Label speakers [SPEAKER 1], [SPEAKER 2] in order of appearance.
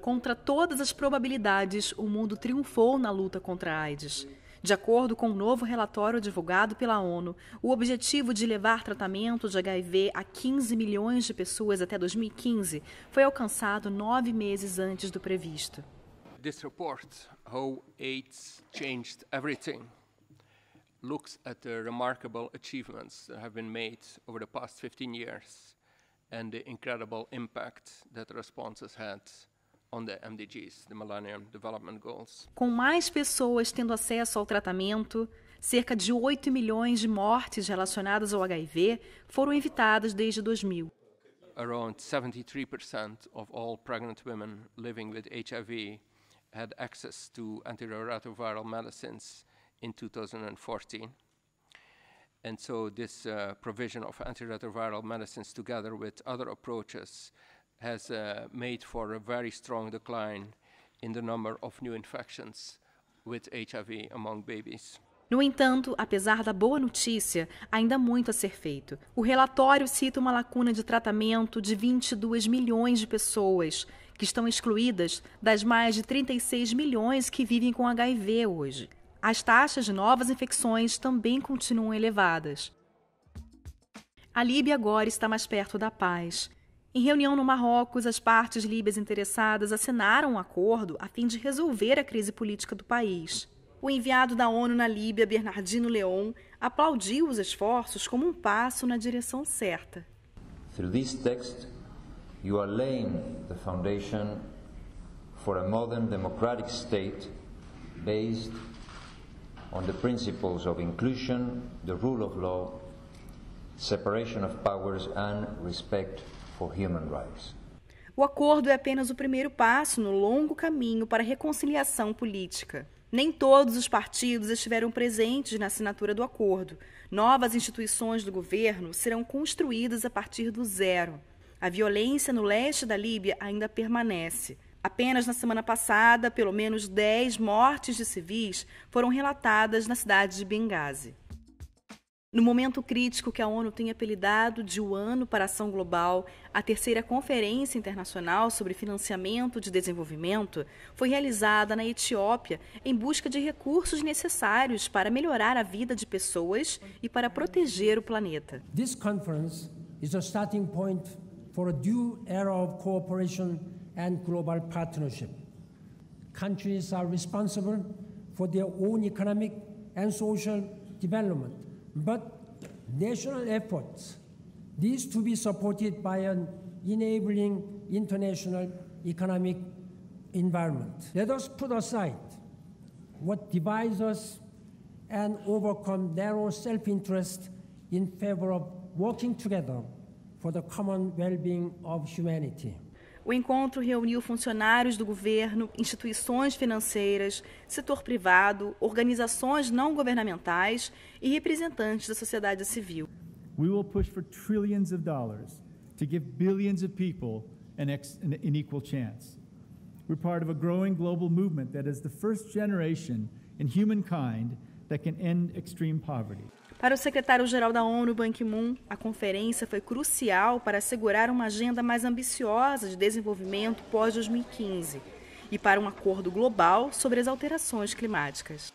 [SPEAKER 1] Contra todas as probabilidades, o mundo triunfou na luta contra a AIDS. De acordo com um novo relatório divulgado pela ONU, o objetivo de levar tratamento de HIV a 15 milhões de pessoas até 2015 foi alcançado nove meses antes do previsto.
[SPEAKER 2] This report, how AIDS changed everything. looks at the remarkable achievements that have been made over the past 15 years and the incredible impact that responses had on the MDGs, the Millennium Development Goals.
[SPEAKER 1] Com mais pessoas tendo acesso ao tratamento, cerca de 8 milhões de mortes relacionadas ao HIV foram evitadas desde 2000.
[SPEAKER 2] Around 73% of all pregnant women living with HIV had access to antiretroviral medicines in 2014. And so this uh, provision of antiretroviral medicines together with other approaches has uh, made for a very strong decline in the number of new infections with HIV among babies.
[SPEAKER 1] No entanto, apesar da boa notícia, ainda há muito a ser feito. O relatório cita uma lacuna de tratamento de 22 milhões de pessoas, que estão excluídas das mais de 36 milhões que vivem com HIV hoje as taxas de novas infecções também continuam elevadas. A Líbia agora está mais perto da paz. Em reunião no Marrocos, as partes líbias interessadas assinaram um acordo a fim de resolver a crise política do país. O enviado da ONU na Líbia, Bernardino Leon, aplaudiu os esforços como um passo na direção certa.
[SPEAKER 2] Through this text, you are laying the foundation for a modern democratic state based on the principles of inclusion, the rule of law, separation of powers and respect for human rights.
[SPEAKER 1] O acordo é apenas o primeiro passo no longo caminho para a reconciliação política. Nem todos os partidos estiveram presentes na assinatura do acordo. Novas instituições do governo serão construídas a partir do zero. A violência no leste da Líbia ainda permanece. Apenas na semana passada, pelo menos 10 mortes de civis foram relatadas na cidade de Benghazi. No momento crítico que a ONU tem apelidado de o Ano para a Ação Global, a terceira Conferência Internacional sobre Financiamento de Desenvolvimento foi realizada na Etiópia em busca de recursos necessários para melhorar a vida de pessoas e para proteger o planeta. Essa
[SPEAKER 3] conferência é a ponto de partida para uma era de cooperação and global partnership. Countries are responsible for their own economic and social development, but national efforts needs to be supported by an enabling international economic environment. Let us put aside what divides us and overcome narrow self-interest in favor of working together for the common well-being of humanity.
[SPEAKER 1] O encontro reuniu funcionários do governo, instituições financeiras, setor privado, organizações não governamentais e representantes da sociedade civil. We will push for trillions of dollars to give billions of people an, ex, an, equal chance. We're part of a growing global movement that is the first generation in humankind that can end extreme poverty. Para o secretário-geral da ONU, Ban Ki-moon, a conferência foi crucial para assegurar uma agenda mais ambiciosa de desenvolvimento pós-2015 e para um acordo global sobre as alterações climáticas.